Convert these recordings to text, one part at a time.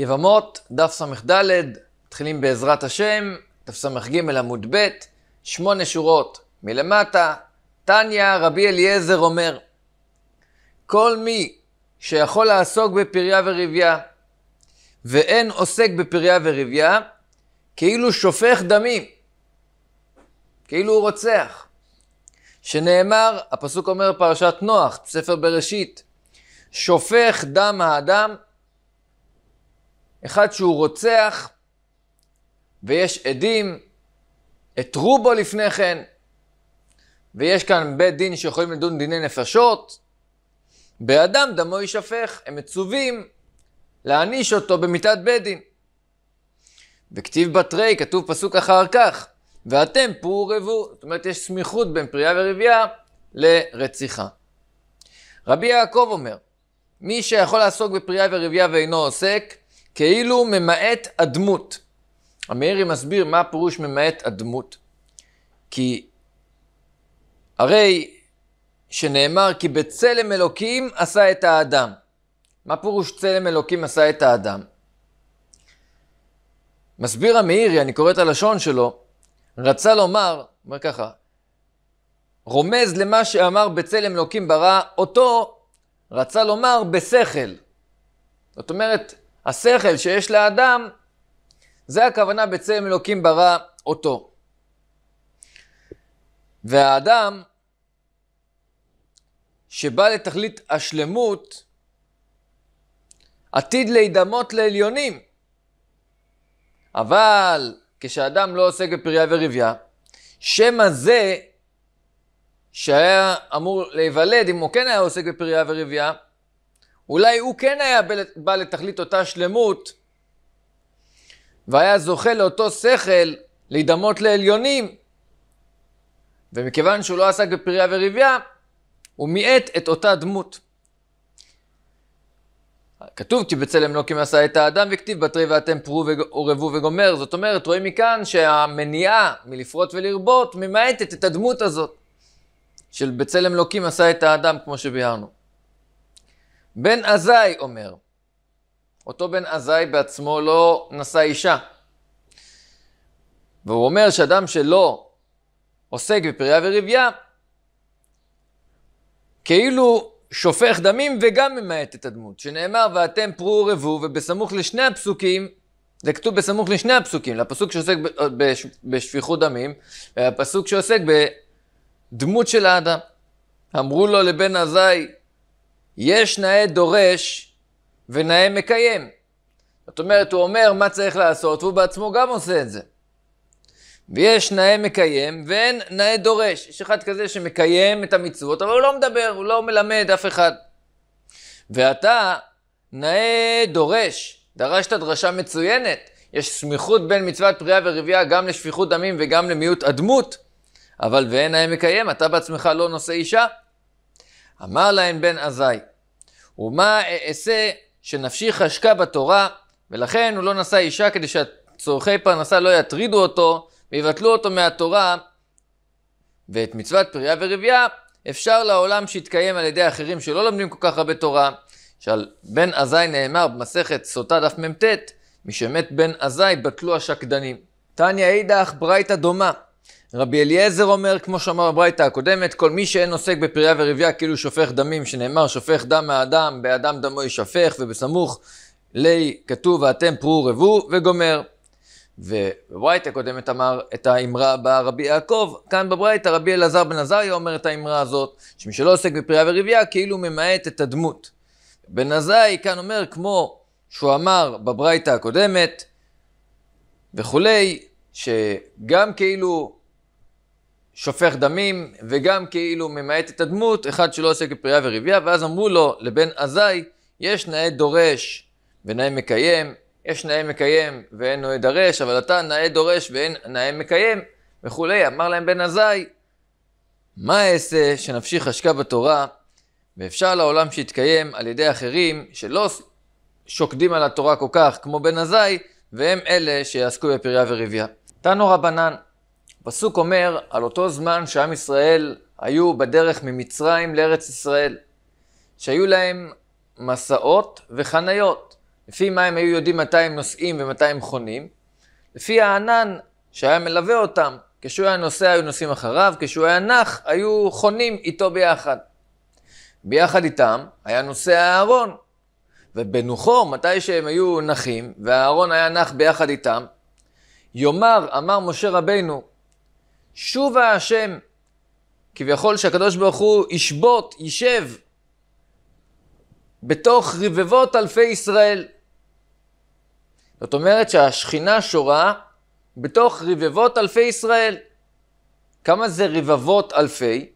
יבמות, דף ס"ד, מתחילים בעזרת השם, דף ס"ג עמוד ב', שמונה שורות מלמטה, תניא רבי אליעזר אומר, כל מי שיכול לעסוק בפריה ורבייה, ואין עוסק בפריה ורבייה, כאילו שופך דמים, כאילו הוא רוצח. שנאמר, הפסוק אומר פרשת נוח, ספר בראשית, שופך דם האדם אחד שהוא רוצח, ויש עדים, התרו בו לפני כן, ויש כאן בית דין שיכולים לדון דיני נפשות, באדם דמו יישפך, הם מצווים להעניש אותו במיתת בית דין. וכתיב בתרי, כתוב פסוק אחר כך, ואתם פרו ורבו, זאת אומרת יש סמיכות בין פרייה ורבייה לרציחה. רבי יעקב אומר, מי שיכול לעסוק בפרייה ורבייה ואינו עוסק, כאילו ממעט הדמות. המאירי מסביר מה הפירוש ממעט הדמות. כי הרי שנאמר כי בצלם אלוקים עשה את האדם. מה פירוש צלם אלוקים עשה את האדם? מסביר המאירי, אני קורא את הלשון שלו, רצה לומר, אומר ככה, רומז למה שאמר בצלם אלוקים ברא, אותו רצה לומר בשכל. זאת אומרת, השכל שיש לאדם, זה הכוונה בצלם אלוקים ברא אותו. והאדם שבא לתכלית השלמות, עתיד להידמות לעליונים. אבל כשאדם לא עוסק בפריה וריביה, שם הזה שהיה אמור להיוולד, אם הוא כן היה עוסק בפריה וריביה, אולי הוא כן היה בא לתכלית אותה שלמות, והיה זוכה לאותו שכל להידמות לעליונים, ומכיוון שהוא לא עסק בפריה וריביה, הוא מיעט את אותה דמות. כתוב כי בצלם אלוקים עשה את האדם וכתיב בתרי ואתם פרו ועורבו וגומר. זאת אומרת, רואים מכאן שהמניעה מלפרוט ולרבות ממעטת את הדמות הזאת של בצלם אלוקים עשה את האדם כמו שביארנו. בן עזאי אומר, אותו בן עזאי בעצמו לא נשא אישה. והוא אומר שאדם שלא עוסק בפריה ורבייה, כאילו שופך דמים וגם ממעט את הדמות, שנאמר ואתם פרו ורבו ובסמוך לשני הפסוקים, זה כתוב בסמוך לשני הפסוקים, לפסוק שעוסק בשפיכות דמים, והפסוק שעוסק בדמות של האדם. אמרו לו לבן עזאי, יש נאה דורש ונאה מקיים. זאת אומרת, הוא אומר מה צריך לעשות, והוא בעצמו גם עושה את זה. ויש נאה מקיים ואין נאה דורש. יש אחד כזה שמקיים את המצוות, אבל הוא לא מדבר, הוא לא מלמד אף אחד. ואתה נאה דורש, דרשת דרשה מצוינת. יש סמיכות בין מצוות פריאה ורבייה גם לשפיכות דמים וגם למיעוט אדמות, אבל ואין נאה מקיים, אתה בעצמך לא נושא אישה. אמר להן בן עזאי, ומה אעשה שנפשי חשקה בתורה, ולכן הוא לא נשא אישה כדי שצורכי פרנסה לא יטרידו אותו ויבטלו אותו מהתורה. ואת מצוות פריה ורבייה אפשר לעולם שיתקיים על ידי אחרים שלא לומדים כל כך הרבה תורה, שעל בן עזאי נאמר במסכת סוטה דף מ"ט, משמת בן עזאי בטלו השקדנים. תניא אידך ברייתא דומה, רבי אליעזר אומר, כמו שאמר הברייתא הקודמת, כל מי שאין עוסק בפריה ורבייה כאילו שופך דמים, שנאמר שופך דם מהאדם, באדם דמו יישפך, ובסמוך לי כתוב ואתם פרו רבו, וגומר. וברייתא הקודמת אמר את האמרה הבאה רבי יעקב, כאן בברייתא רבי אלעזר בן עזריה אומר את האמרה הזאת, שמי שלא עוסק בפריה ורבייה כאילו ממעט את הדמות. בן עזאי כאן אומר כמו שהוא אמר בברייתא הקודמת וכולי, שגם כאילו שופך דמים, וגם כאילו ממעט את הדמות, אחד שלא עושה כפריה ורבייה, ואז אמרו לו, לבן עזאי, יש נאה דורש ונאה מקיים, יש נאה מקיים ואין נאה דרש, אבל אתה נאה דורש ואין נאה מקיים, וכולי. אמר להם בן עזאי, מה אעשה שנפשי חשקה בתורה, ואפשר לעולם שיתקיים על ידי אחרים שלא שוקדים על התורה כל כך, כמו בן עזאי, והם אלה שיעסקו בפריה ורבייה. תנו רבנן, הפסוק אומר על אותו זמן שעם ישראל היו בדרך ממצרים לארץ ישראל, שהיו להם מסעות וחניות. לפי מה הם היו יודעים מתי הם נוסעים ומתי הם חונים? לפי הענן שהיה מלווה אותם. כשהוא היה נוסע היו נוסעים אחריו, כשהוא היה נח היו חונים איתו ביחד. ביחד איתם היה נוסע אהרון. ובנוחו, מתי שהם היו נחים, ואהרון היה נח ביחד איתם, יאמר, אמר משה רבנו, שובה השם. כביכול שהקדוש ברוך הוא ישבות, ישב, בתוך רבבות אלפי ישראל. זאת אומרת שהשכינה שורה בתוך רבבות אלפי ישראל. כמה זה רבבות אלפי?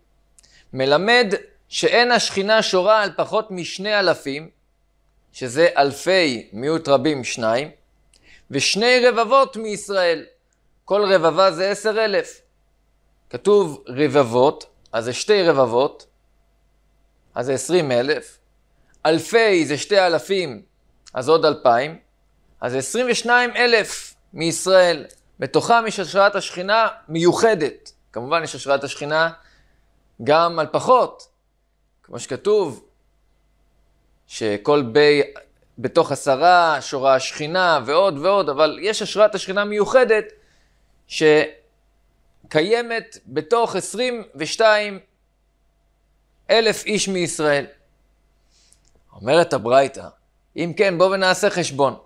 מלמד שאין השכינה שורה על פחות משני אלפים, שזה אלפי מיעוט רבים שניים, ושני רבבות מישראל. כל רבבה זה עשר אלף. כתוב רבבות, אז זה שתי רבבות, אז זה עשרים אלף. אלפי זה שתי אלפים, אז עוד אלפיים. אז עשרים ושניים אלף מישראל. בתוכם יש השראת השכינה מיוחדת. כמובן יש השראת השכינה גם על פחות, כמו שכתוב, שכל בי, בתוך עשרה שורה השכינה ועוד ועוד, אבל יש השראת השכינה מיוחדת, ש... קיימת בתוך 22 אלף איש מישראל. אומרת הברייתא, אם כן בואו ונעשה חשבון.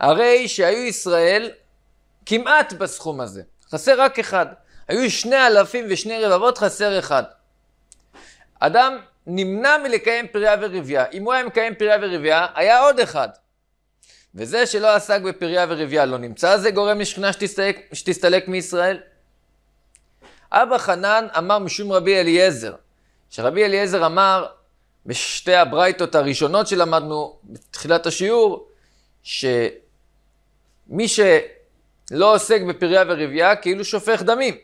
הרי שהיו ישראל כמעט בסכום הזה, חסר רק אחד. היו שני אלפים ושני רבבות, חסר אחד. אדם נמנע מלקיים פריה ורבייה. אם הוא היה מקיים פריה ורבייה, היה עוד אחד. וזה שלא עסק בפריה ורבייה לא נמצא, זה גורם לשכינה שתסתלק, שתסתלק מישראל. אבא חנן אמר משום רבי אליעזר, שרבי אליעזר אמר בשתי הברייתות הראשונות שלמדנו בתחילת השיעור, שמי שלא עוסק בפריה ורבייה כאילו שופך דמים.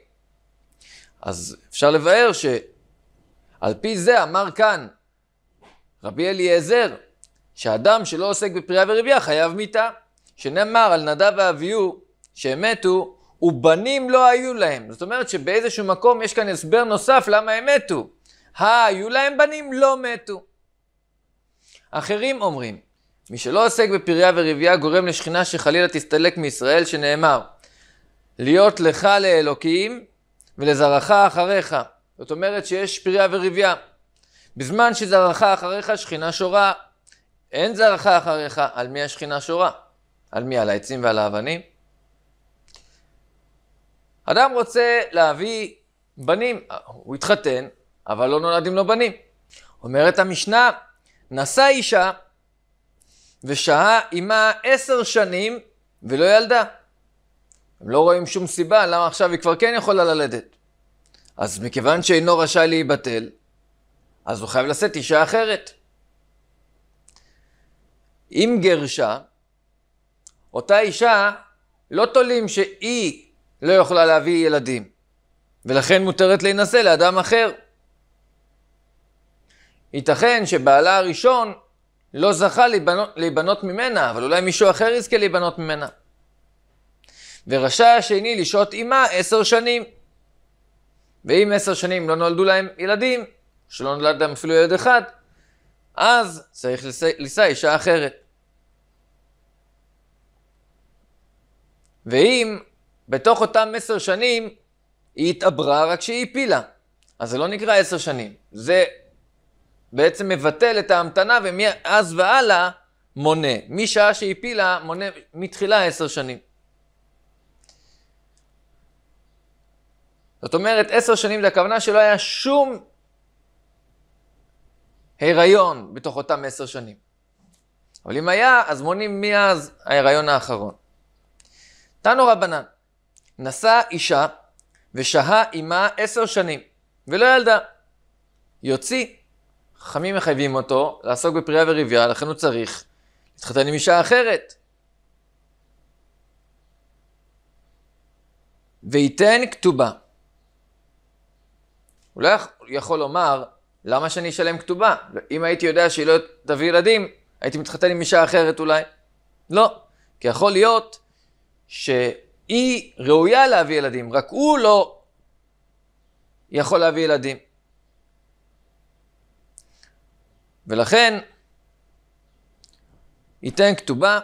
אז אפשר לבאר שעל פי זה אמר כאן רבי אליעזר, שאדם שלא עוסק בפריה ורבייה חייב מיתה, שנאמר על נדב ואביהו שהם מתו ובנים לא היו להם. זאת אומרת שבאיזשהו מקום יש כאן הסבר נוסף למה הם מתו. היו להם בנים, לא מתו. אחרים אומרים, מי שלא עוסק בפריה ורבייה גורם לשכינה שחלילה תסתלק מישראל, שנאמר, להיות לך לאלוקים ולזרעך אחריך. זאת אומרת שיש פריה ורבייה. בזמן שזרעך אחריך שכינה שורה. אין זרעך אחריך, על מי השכינה שורה? על מי? על העצים ועל האבנים? אדם רוצה להביא בנים, הוא התחתן, אבל לא נולדים לו בנים. אומרת המשנה, נשא אישה ושהה עימה עשר שנים ולא ילדה. הם לא רואים שום סיבה למה עכשיו היא כבר כן יכולה ללדת. אז מכיוון שאינו רשאי להיבטל, אז הוא חייב לשאת אישה אחרת. אם גרשה, אותה אישה, לא תולים שהיא לא יכולה להביא ילדים, ולכן מותרת להינשא לאדם אחר. ייתכן שבעלה הראשון לא זכה להיבנות, להיבנות ממנה, אבל אולי מישהו אחר יזכה להיבנות ממנה. ורשאי השני לשהות עימה עשר שנים. ואם עשר שנים לא נולדו להם ילדים, שלא נולד להם אפילו ילד אחד, אז צריך לשא אישה אחרת. ואם בתוך אותם עשר שנים היא התעברה רק שהיא הפילה. אז זה לא נקרא עשר שנים. זה בעצם מבטל את ההמתנה ומאז והלאה מונה. משעה שהיא הפילה מונה מתחילה עשר שנים. זאת אומרת, עשר שנים זה הכוונה שלא היה שום הריון בתוך אותם עשר שנים. אבל אם היה, אז מונים מאז ההיריון האחרון. תנו רבנן, נשא אישה ושהה עימה עשר שנים, ולא ילדה. יוציא, חכמים מחייבים אותו לעסוק בפרייה וריביה, לכן הוא צריך להתחתן עם אישה אחרת. וייתן כתובה. הוא לא יכול לומר, למה שאני אשלם כתובה? אם הייתי יודע שהיא לא תביא ילדים, הייתי מתחתן עם אישה אחרת אולי. לא, כי יכול להיות ש... היא ראויה להביא ילדים, רק הוא לא יכול להביא ילדים. ולכן, ייתן כתובה,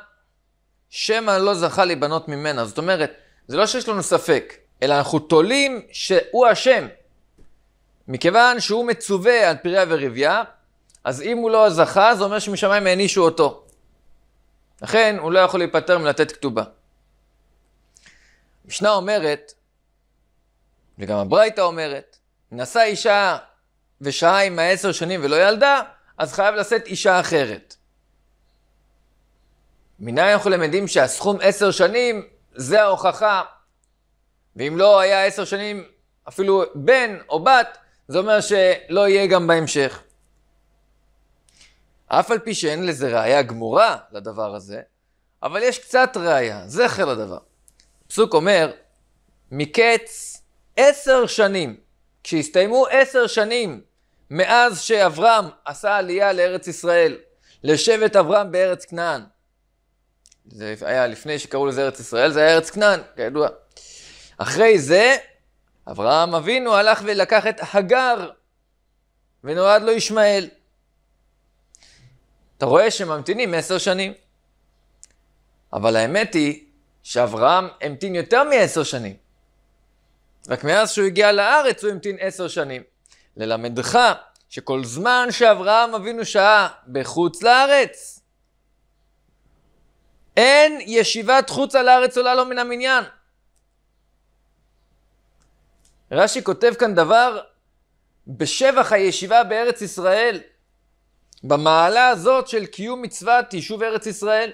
שמא לא זכה להיבנות ממנה. זאת אומרת, זה לא שיש לנו ספק, אלא אנחנו תולים שהוא אשם. מכיוון שהוא מצווה על פריה ורבייה, אז אם הוא לא זכה, זה אומר שמשמיים הענישו אותו. לכן, הוא לא יכול להיפטר מלתת כתובה. המשנה אומרת, וגם הברייתא אומרת, נשא אישה ושהה עם העשר שנים ולא ילדה, אז חייב לשאת אישה אחרת. מניין אנחנו למדים שהסכום עשר שנים זה ההוכחה, ואם לא היה עשר שנים אפילו בן או בת, זה אומר שלא יהיה גם בהמשך. אף על פי שאין לזה ראייה גמורה לדבר הזה, אבל יש קצת ראייה, זכר לדבר. הפסוק אומר, מקץ עשר שנים, כשהסתיימו עשר שנים מאז שאברהם עשה עלייה לארץ ישראל, לשבט אברהם בארץ כנען. זה היה לפני שקראו לזה ארץ ישראל, זה היה ארץ כנען, כידוע. אחרי זה, אברהם אבינו הלך ולקח את הגר, ונועד לו ישמעאל. אתה רואה שממתינים עשר שנים. אבל האמת היא שאברהם המתין יותר מעשר שנים. רק מאז שהוא הגיע לארץ הוא המתין עשר שנים. ללמדך שכל זמן שאברהם אבינו שהה בחוץ לארץ, אין ישיבת חוץ על הארץ עולה לו מן המניין. רש"י כותב כאן דבר בשבח הישיבה בארץ ישראל, במעלה הזאת של קיום מצוות יישוב ארץ ישראל.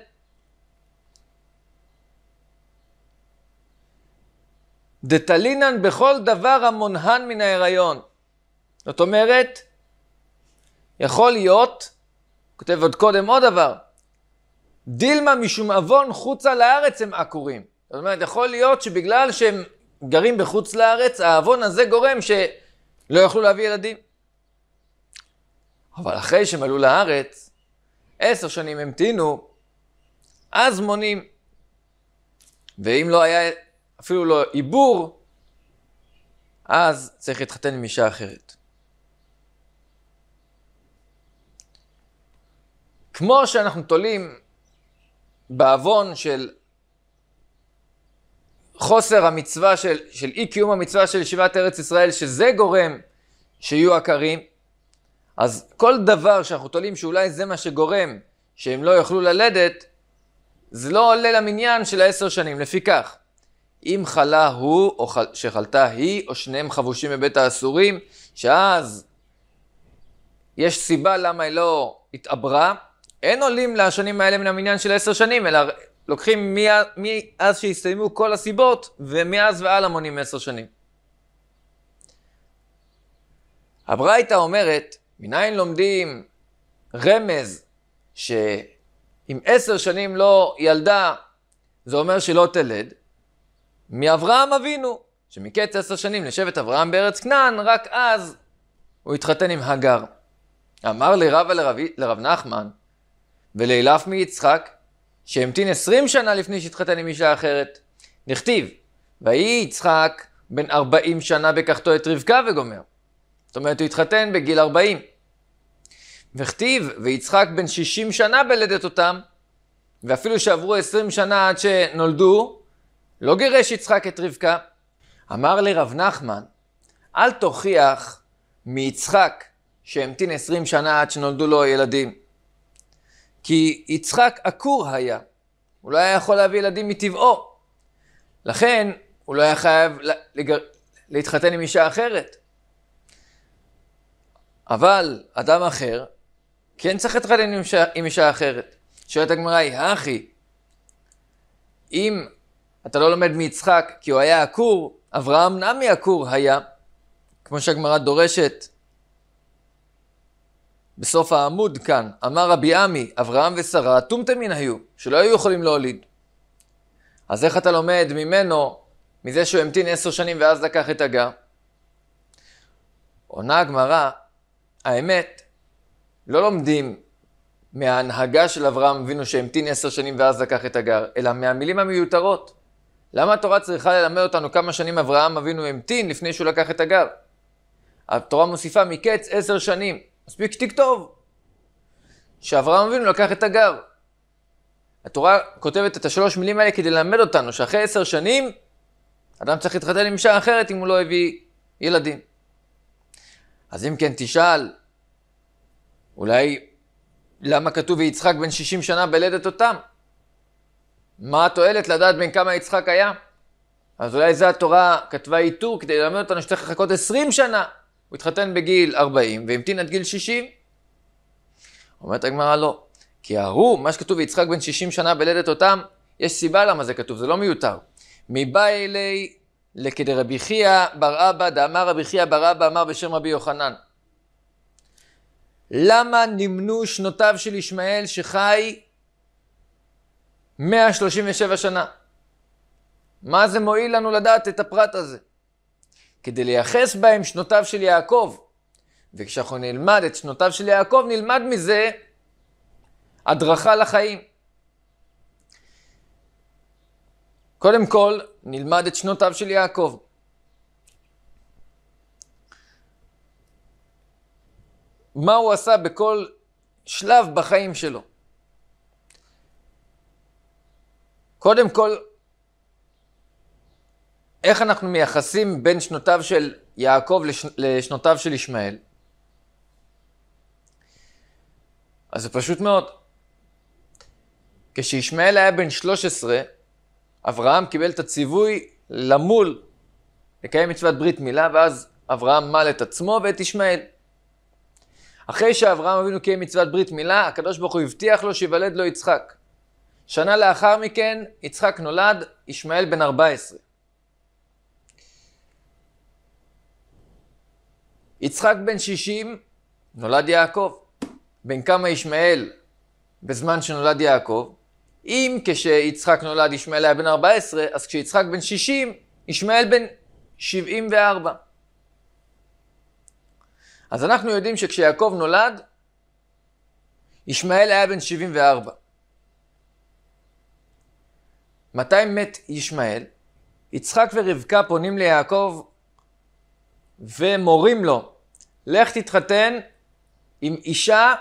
דתלינן בכל דבר המונהן מן ההיריון. זאת אומרת, יכול להיות, כותב עוד קודם עוד דבר, דילמה משום עוון חוצה לארץ הם עקורים. זאת אומרת, יכול להיות שבגלל שהם גרים בחוץ לארץ, העוון הזה גורם שלא יוכלו להביא ילדים. אבל אחרי שהם עלו לארץ, עשר שנים המתינו, אז מונים. ואם לא היה אפילו לא עיבור, אז צריך להתחתן עם אישה אחרת. כמו שאנחנו תולים בעוון של חוסר המצווה של, של אי קיום המצווה של ישיבת ארץ ישראל, שזה גורם שיהיו עקרים, אז כל דבר שאנחנו תולים שאולי זה מה שגורם שהם לא יוכלו ללדת, זה לא עולה למניין של העשר שנים. לפיכך, אם חלה הוא, או חל, שחלתה היא, או שניהם חבושים מבית האסורים, שאז יש סיבה למה היא לא התעברה, אין עולים לשנים האלה מן המניין של עשר שנים, אלא לוקחים מאז שהסתיימו כל הסיבות, ומאז והלאה מונים עשר שנים. הברייתא אומרת, מניין לומדים רמז שאם עשר שנים לא ילדה, זה אומר שלא תלד, מאברהם אבינו, שמקץ עשר שנים לשבט אברהם בארץ כנען, רק אז הוא התחתן עם הגר. אמר לרבה לרב, לרב נחמן ולאלף מיצחק, שהמתין עשרים שנה לפני שהתחתן עם אישה אחרת. נכתיב, ויהי יצחק בן ארבעים שנה בקחתו את רבקה וגומר. זאת אומרת, הוא התחתן בגיל ארבעים. וכתיב, ויצחק בן שישים שנה בלדת אותם, ואפילו שעברו עשרים שנה עד שנולדו, לא גירש יצחק את רבקה. אמר לרב נחמן, אל תוכיח מיצחק שהמתין עשרים שנה עד שנולדו לו ילדים. כי יצחק עקור היה, הוא לא היה יכול להביא ילדים מטבעו. לכן הוא לא היה חייב לגר... להתחתן עם אישה אחרת. אבל אדם אחר כן צריך להתחתן עם אישה, אחרת. שואלת הגמרא היא, אחי, אם אתה לא לומד מיצחק כי הוא היה עקור, אברהם נמי עקור היה, כמו שהגמרא דורשת. בסוף העמוד כאן, אמר רבי עמי, אברהם ושרה טומטמין היו, שלא היו יכולים להוליד. אז איך אתה לומד ממנו, מזה שהוא המתין עשר שנים ואז לקח את הגר? עונה הגמרא, האמת, לא לומדים מההנהגה של אברהם אבינו שהמתין עשר שנים ואז לקח את הגר, אלא מהמילים המיותרות. למה התורה צריכה ללמד אותנו כמה שנים אברהם אבינו המתין לפני שהוא לקח את הגר? התורה מוסיפה מקץ עשר שנים. מספיק שתכתוב שאברהם אבינו לקח את הגר. התורה כותבת את השלוש מילים האלה כדי ללמד אותנו שאחרי עשר שנים אדם צריך להתחתן עם אישה אחרת אם הוא לא הביא ילדים. אז אם כן תשאל, אולי למה כתוב ויצחק בן שישים שנה בלדת אותם? מה התועלת לדעת בין כמה יצחק היה? אז אולי זה התורה כתבה איתור כדי ללמד אותנו שצריך לחכות 20 שנה. הוא התחתן בגיל 40 והמתין עד גיל 60. אומרת הגמרא לא. כי ההוא, מה שכתוב יצחק בן 60 שנה בלדת אותם, יש סיבה למה זה כתוב, זה לא מיותר. מבא אלי לכדי רבי חייא בר אבא, דאמר רבי חייא בר אבא אמר בשם רבי יוחנן. למה נמנו שנותיו של ישמעאל שחי 137 שנה. מה זה מועיל לנו לדעת את הפרט הזה? כדי לייחס בהם שנותיו של יעקב. וכשאנחנו נלמד את שנותיו של יעקב, נלמד מזה הדרכה לחיים. קודם כל, נלמד את שנותיו של יעקב. מה הוא עשה בכל שלב בחיים שלו. קודם כל, איך אנחנו מייחסים בין שנותיו של יעקב לש... לשנותיו של ישמעאל? אז זה פשוט מאוד. כשישמעאל היה בן 13, אברהם קיבל את הציווי למול, לקיים מצוות ברית מילה, ואז אברהם מל את עצמו ואת ישמעאל. אחרי שאברהם אבינו קיים מצוות ברית מילה, הקדוש ברוך הוא הבטיח לו שיוולד לו יצחק. שנה לאחר מכן יצחק נולד, ישמעאל בן 14. יצחק בן 60, נולד יעקב. בן כמה ישמעאל בזמן שנולד יעקב? אם כשיצחק נולד ישמעאל היה בן 14, אז כשיצחק בן 60, ישמעאל בן 74. אז אנחנו יודעים שכשיעקב נולד, ישמעאל היה בן 74. מתי מת ישמעאל? יצחק ורבקה פונים ליעקב ומורים לו, לך תתחתן עם אישה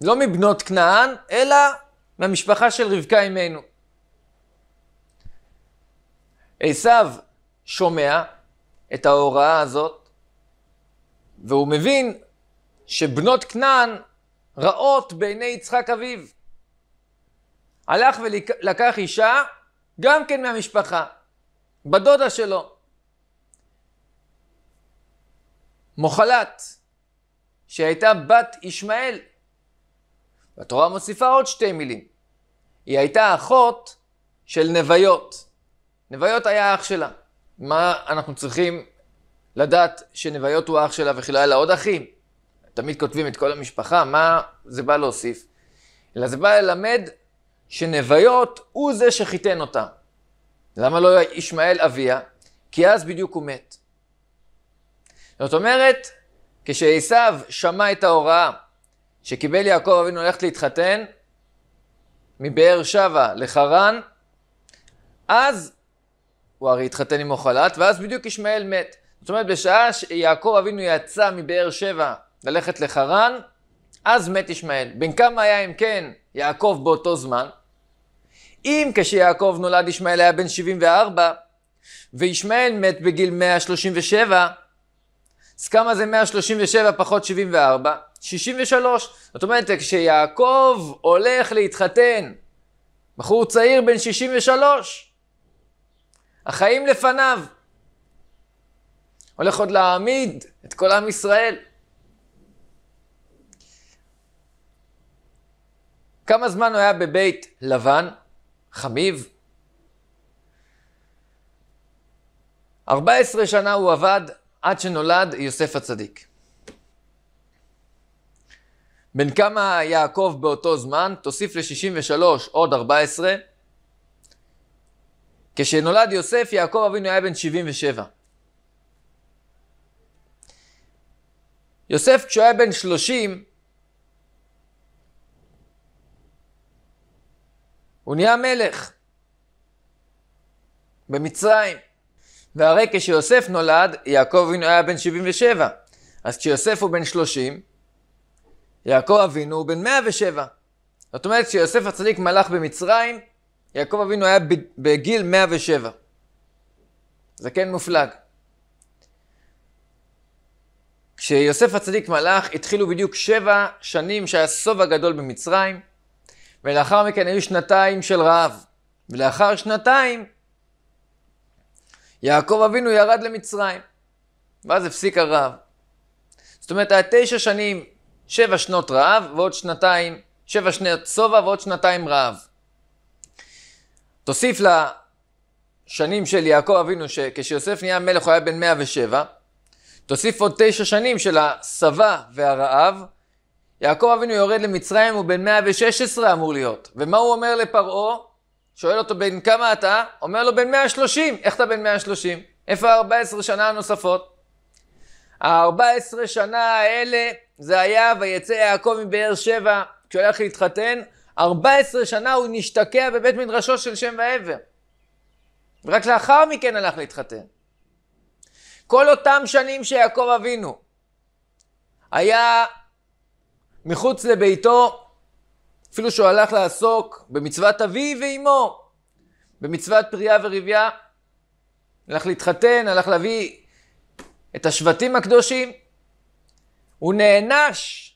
לא מבנות כנען, אלא מהמשפחה של רבקה אימנו. עשיו שומע את ההוראה הזאת, והוא מבין שבנות כנען רעות בעיני יצחק אביו. הלך ולקח אישה, גם כן מהמשפחה, בדודה שלו. מוחלת, שהייתה בת ישמעאל. התורה מוסיפה עוד שתי מילים. היא הייתה אחות של נוויות. נוויות היה אח שלה. מה אנחנו צריכים לדעת שנוויות הוא אח שלה וכאילו לא היה לה עוד אחים? תמיד כותבים את כל המשפחה, מה זה בא להוסיף? אלא זה בא ללמד שנביות הוא זה שחיתן אותה. למה לא ישמעאל אביה? כי אז בדיוק הוא מת. זאת אומרת, כשעשו שמע את ההוראה שקיבל יעקב אבינו ללכת להתחתן מבאר שבע לחרן, אז הוא הרי התחתן עם אוכלת, ואז בדיוק ישמעאל מת. זאת אומרת, בשעה שיעקב אבינו יצא מבאר שבע ללכת לחרן, אז מת ישמעאל. בן כמה היה אם כן יעקב באותו זמן? אם כשיעקב נולד ישמעאל היה בן 74, וישמעאל מת בגיל 137, אז כמה זה 137 פחות 74? 63. זאת אומרת, כשיעקב הולך להתחתן, בחור צעיר בן 63, החיים לפניו. הולך עוד להעמיד את כל עם ישראל. כמה זמן הוא היה בבית לבן? חמיב? 14 שנה הוא עבד עד שנולד יוסף הצדיק. בן כמה יעקב באותו זמן? תוסיף ל-63 עוד 14. כשנולד יוסף, יעקב אבינו היה בן 77. יוסף כשהוא היה בן 30, הוא נהיה מלך במצרים. והרי כשיוסף נולד, יעקב אבינו היה בן 77. אז כשיוסף הוא בן 30, יעקב אבינו הוא בן 107. זאת אומרת, כשיוסף הצדיק מלך במצרים, יעקב אבינו היה בגיל 107. זה כן מופלג. כשיוסף הצדיק מלך, התחילו בדיוק שבע שנים שהיה סוב הגדול במצרים. ולאחר מכן היו שנתיים של רעב. ולאחר שנתיים, יעקב אבינו ירד למצרים, ואז הפסיק הרעב. זאת אומרת, היה תשע שנים, שבע שנות רעב, ועוד שנתיים, שבע שנות שובע ועוד שנתיים רעב. תוסיף לשנים של יעקב אבינו, שכשיוסף נהיה מלך הוא היה בן 107, תוסיף עוד תשע שנים של הסבה והרעב, יעקב אבינו יורד למצרים, הוא בן 116 אמור להיות. ומה הוא אומר לפרעה? שואל אותו, בן כמה אתה? אומר לו, בן 130. איך אתה בן 130? איפה ה-14 שנה הנוספות? ה-14 שנה האלה, זה היה ויצא יעקב מבאר שבע, כשהוא הלך להתחתן, 14 שנה הוא נשתקע בבית מדרשו של שם ועבר. ורק לאחר מכן הלך להתחתן. כל אותם שנים שיעקב אבינו היה מחוץ לביתו, אפילו שהוא הלך לעסוק במצוות אבי ואימו, במצוות פרייה ורבייה, הלך להתחתן, הלך להביא את השבטים הקדושים. הוא נענש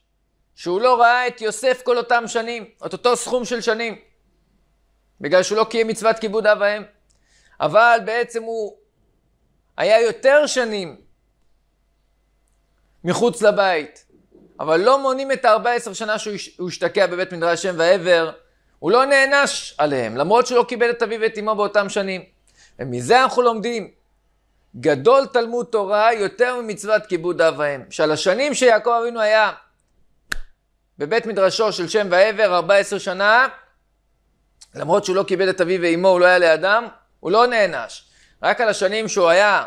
שהוא לא ראה את יוסף כל אותם שנים, את אותו סכום של שנים, בגלל שהוא לא קיים מצוות כיבוד אב ואם. אבל בעצם הוא היה יותר שנים מחוץ לבית. אבל לא מונים את ה-14 שנה שהוא השתקע בבית מדרש שם ועבר, הוא לא נענש עליהם, למרות שהוא לא קיבל את אביו ואת אמו באותם שנים. ומזה אנחנו לומדים. גדול תלמוד תורה יותר ממצוות כיבוד אב ואם. שעל השנים שיעקב אבינו היה בבית מדרשו של שם ועבר, 14 שנה, למרות שהוא לא קיבל את אביו ואמו, הוא לא היה לידם, הוא לא נענש. רק על השנים שהוא היה,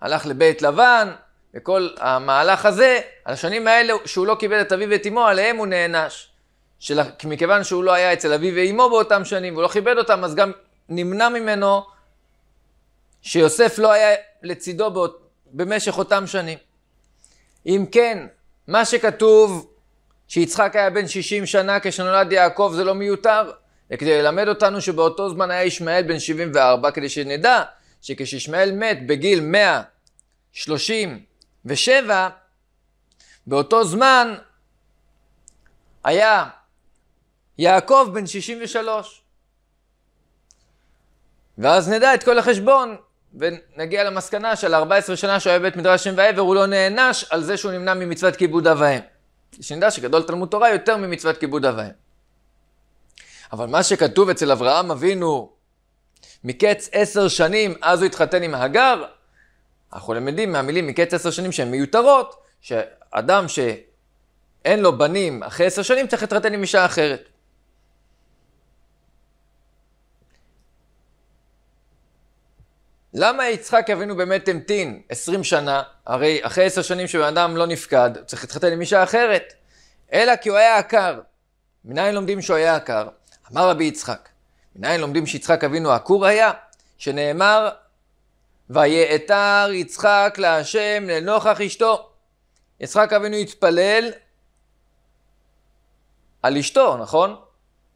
הלך לבית לבן, וכל המהלך הזה, על השנים האלה שהוא לא קיבל את אביו ואת אמו, עליהם הוא נענש. של... מכיוון שהוא לא היה אצל אביו ואמו באותם שנים, והוא לא כיבד אותם, אז גם נמנע ממנו שיוסף לא היה לצידו באות... במשך אותם שנים. אם כן, מה שכתוב שיצחק היה בן 60 שנה כשנולד יעקב זה לא מיותר, וכדי ללמד אותנו שבאותו זמן היה ישמעאל בן 74, כדי שנדע שכשישמעאל מת בגיל 130 ושבע, באותו זמן היה יעקב בן 63. ואז נדע את כל החשבון, ונגיע למסקנה של 14 שנה שהוא היה בבית מדרש שם ועבר, הוא לא נענש על זה שהוא נמנע ממצוות כיבוד אב ואם. שנדע שגדול תלמוד תורה יותר ממצוות כיבוד אב ואם. אבל מה שכתוב אצל אברהם אבינו, מקץ עשר שנים, אז הוא התחתן עם הגר, אנחנו למדים מהמילים מקץ עשר שנים שהן מיותרות, שאדם שאין לו בנים אחרי עשר שנים צריך להתרתן עם אישה אחרת. למה יצחק אבינו באמת המתין 20 שנה? הרי אחרי 10 שנים שבן אדם לא נפקד, צריך להתחתן עם אישה אחרת. אלא כי הוא היה עקר. מניין לומדים שהוא היה עקר? אמר רבי יצחק. מניין לומדים שיצחק אבינו עקור היה? שנאמר, ויעתר יצחק להשם לנוכח אשתו. יצחק אבינו התפלל על אשתו, נכון?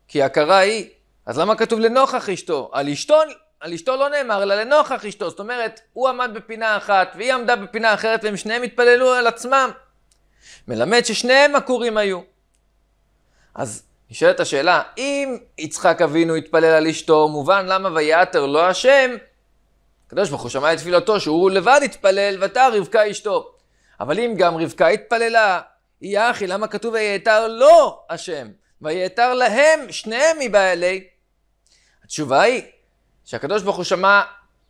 כי הכרה היא. אז למה כתוב לנוכח אשתו? על אשתו, על אשתו לא נאמר, אלא לנוכח אשתו. זאת אומרת, הוא עמד בפינה אחת והיא עמדה בפינה אחרת והם שניהם התפללו על עצמם. מלמד ששניהם עקורים היו. אז נשאלת השאלה, אם יצחק אבינו התפלל על אשתו, מובן למה ויעתר לא השם, הקדוש ברוך הוא שמע את תפילתו שהוא לבד התפלל, ואתה רבקה אשתו. אבל אם גם רבקה התפללה, היא אחי, למה כתוב ויעתר לו לא, השם, ויעתר להם, שניהם מבעלי? התשובה היא שהקדוש ברוך הוא שמע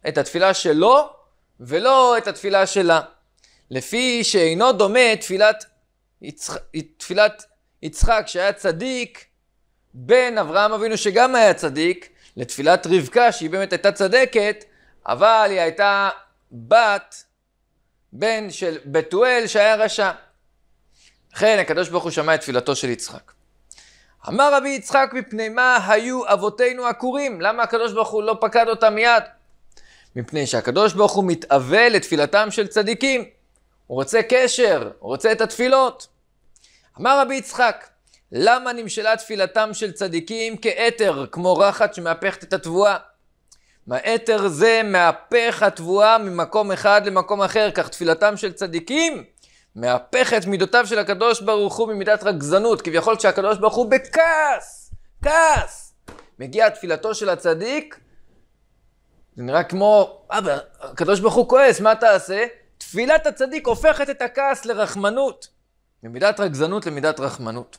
את התפילה שלו ולא את התפילה שלה. לפי שאינו דומה תפילת, יצח... תפילת יצחק שהיה צדיק, בן אברהם אבינו שגם היה צדיק, לתפילת רבקה שהיא באמת הייתה צדקת, אבל היא הייתה בת בן של בתואל שהיה רשע. לכן הקדוש ברוך הוא שמע את תפילתו של יצחק. אמר רבי יצחק, מפני מה היו אבותינו עקורים? למה הקדוש ברוך הוא לא פקד אותם מיד? מפני שהקדוש ברוך הוא מתאבה לתפילתם של צדיקים. הוא רוצה קשר, הוא רוצה את התפילות. אמר רבי יצחק, למה נמשלה תפילתם של צדיקים כאתר, כמו רחת שמהפכת את התבואה? מאתר זה מהפך התבואה ממקום אחד למקום אחר, כך תפילתם של צדיקים מהפך את מידותיו של הקדוש ברוך הוא ממידת רגזנות, כביכול כשהקדוש ברוך הוא בכעס, כעס. מגיעה תפילתו של הצדיק, זה נראה כמו, אבא, הקדוש ברוך הוא כועס, מה תעשה? תפילת הצדיק הופכת את הכעס לרחמנות, ממידת רגזנות למידת רחמנות.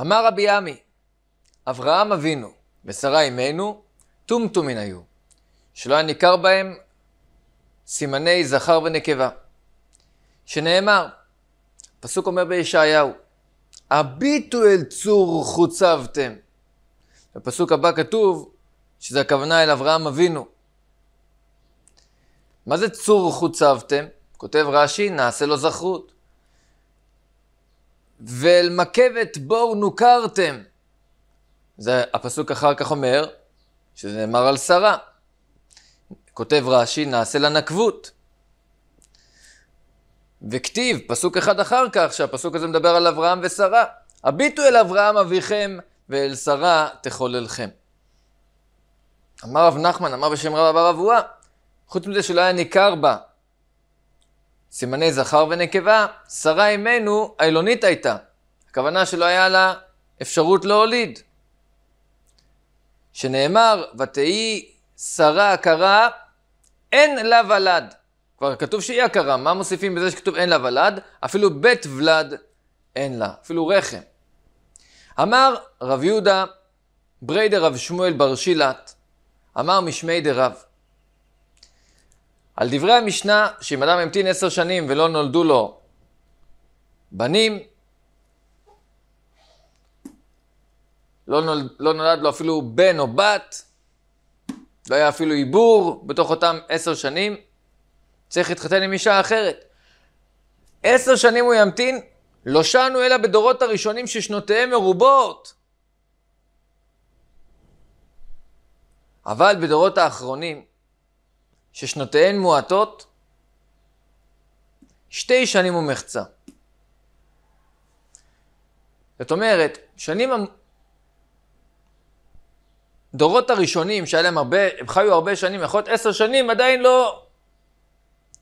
אמר רבי עמי, אברהם אבינו ושרה אמנו טומטומין היו, שלא היה ניכר בהם סימני זכר ונקבה. שנאמר, הפסוק אומר בישעיהו, הביטו אל צור חוצבתם. בפסוק הבא כתוב שזה הכוונה אל אברהם אבינו. מה זה צור חוצבתם? כותב רש"י, נעשה לו זכרות. ואל מקבת בור נוכרתם. זה הפסוק אחר כך אומר, שזה נאמר על שרה. כותב רש"י, נעשה לה נקבות. וכתיב, פסוק אחד אחר כך, שהפסוק הזה מדבר על אברהם ושרה. הביטו אל אברהם אביכם ואל שרה תחוללכם. אמר רב נחמן, אמר בשם רב אבר אבוה, חוץ מזה שלא היה ניכר בה סימני זכר ונקבה, שרה אימנו, העילונית הייתה. הכוונה שלא היה לה אפשרות להוליד. שנאמר, ותהי שרה עקרה, אין לה ולד. כבר כתוב שהיא עקרה, מה מוסיפים בזה שכתוב אין לה ולד? אפילו בית ולד אין לה, אפילו רחם. אמר רב יהודה, ברי רב שמואל בר שילת, אמר משמי דרב. על דברי המשנה, שאם אדם המתין עשר שנים ולא נולדו לו בנים, לא נולד, לא נולד לו אפילו בן או בת, לא היה אפילו עיבור בתוך אותם עשר שנים, צריך להתחתן עם אישה אחרת. עשר שנים הוא ימתין, לא שענו אלא בדורות הראשונים ששנותיהם מרובות. אבל בדורות האחרונים, ששנותיהן מועטות, שתי שנים ומחצה. זאת אומרת, שנים הדורות הראשונים שהיה להם הרבה, הם חיו הרבה שנים, יכול להיות עשר שנים, עדיין לא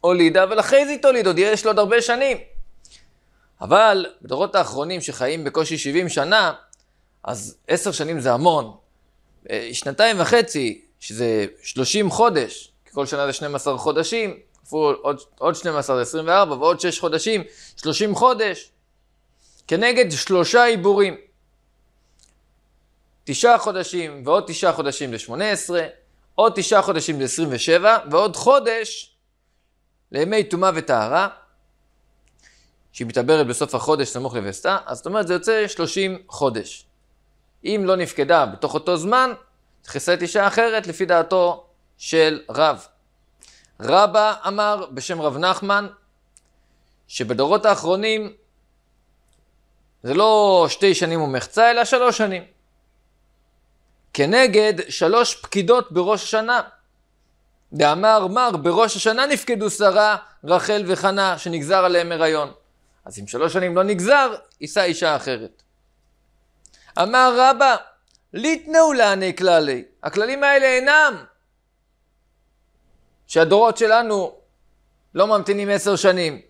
הולידה, אבל אחרי זה היא תוליד, עוד יש לו עוד הרבה שנים. אבל בדורות האחרונים שחיים בקושי 70 שנה, אז עשר שנים זה המון. אה, שנתיים וחצי, שזה 30 חודש, כי כל שנה זה 12 חודשים, כפול עוד, עוד 12 זה 24 ועוד 6 חודשים, 30 חודש, כנגד שלושה עיבורים. תשעה חודשים ועוד תשעה חודשים ל-18, עוד תשעה חודשים ל-27, ועוד חודש לימי טומאה וטהרה, שהיא מתעברת בסוף החודש סמוך לווסתה, אז זאת אומרת זה יוצא 30 חודש. אם לא נפקדה בתוך אותו זמן, את אישה אחרת לפי דעתו של רב. רבא אמר בשם רב נחמן, שבדורות האחרונים זה לא שתי שנים ומחצה, אלא שלוש שנים. כנגד שלוש פקידות בראש השנה. דאמר מר, בראש השנה נפקדו שרה, רחל וחנה, שנגזר עליהם הריון. אז אם שלוש שנים לא נגזר, יישא אישה אחרת. אמר רבא, ליתנאו לעני כללי, הכללים האלה אינם. שהדורות שלנו לא ממתינים עשר שנים.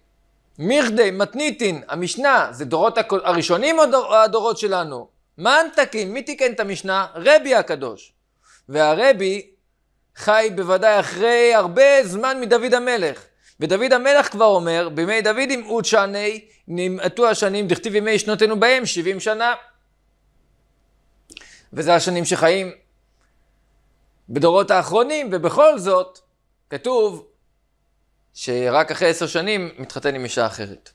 מירדי, מתניתין, המשנה, זה דורות הראשונים או הדורות שלנו? מנתקים, מי תיקן את המשנה? רבי הקדוש. והרבי חי בוודאי אחרי הרבה זמן מדוד המלך. ודוד המלך כבר אומר, בימי דוד עם עוד שעני, נמעטו השנים, דכתיב ימי שנותינו בהם, 70 שנה. וזה השנים שחיים בדורות האחרונים, ובכל זאת, כתוב שרק אחרי עשר שנים מתחתן עם אישה אחרת.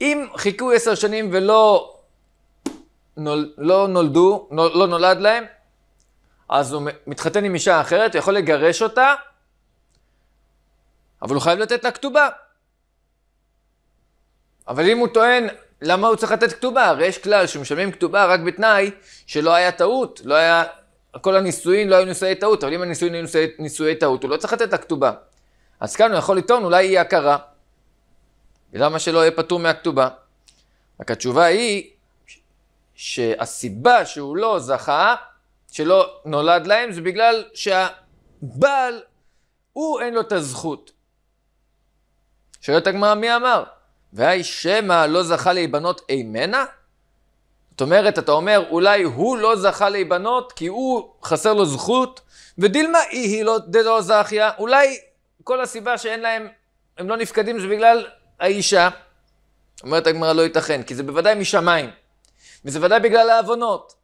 אם חיכו עשר שנים ולא נול, לא נולדו, נול, לא נולד להם, אז הוא מתחתן עם אישה אחרת, הוא יכול לגרש אותה, אבל הוא חייב לתת לה כתובה. אבל אם הוא טוען, למה הוא צריך לתת כתובה? הרי יש כלל שמשלמים כתובה רק בתנאי שלא היה טעות, לא היה, כל הנישואין לא היו נישואי טעות, אבל אם הנישואין היו נישואי, טעות, הוא לא צריך לתת לה כתובה. אז כאן הוא יכול לטעון, אולי היא הכרה. למה שלא יהיה פטור מהכתובה? רק התשובה היא שהסיבה שהוא לא זכה, שלא נולד להם, זה בגלל שהבעל, הוא אין לו את הזכות. שואלת הגמרא, מי אמר? והי שמא לא זכה להיבנות אימנה? זאת אומרת, אתה אומר, אולי הוא לא זכה להיבנות כי הוא חסר לו זכות, ודילמה אי היא לא דלא זכיה, אולי כל הסיבה שאין להם, הם לא נפקדים זה בגלל האישה, אומרת הגמרא לא ייתכן, כי זה בוודאי משמיים, וזה ודאי בגלל העוונות.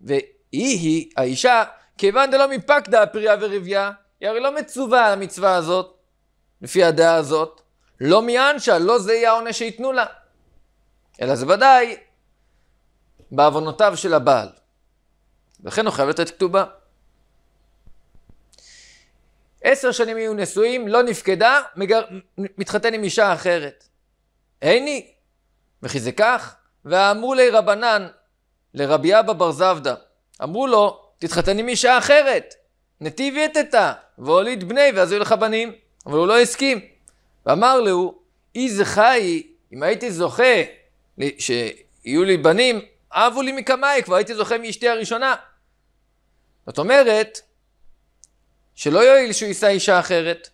והיא היא, האישה, כיוון דלא מפקדה הפריה ורבייה, היא הרי לא מצווה על המצווה הזאת, לפי הדעה הזאת, לא מאנשה, לא זה יהיה העונש שייתנו לה. אלא זה ודאי בעוונותיו של הבעל. לכן הוא חייב לתת כתובה. עשר שנים יהיו נשואים, לא נפקדה, מגר... מתחתן עם אישה אחרת. הני, וכי זה כך? ואמרו לי רבנן, לרבי אבא בר זבדא, אמרו לו, תתחתן עם אישה אחרת, נתיב יתתה, והוליד בני, ואז יהיו לך בנים. אבל הוא לא הסכים. ואמר לו, איזה חי, אם הייתי זוכה שיהיו לי בנים, אבו לי מקמאי, כבר הייתי זוכה מאשתי הראשונה. זאת אומרת, שלא יועיל שהוא יישא אישה אחרת.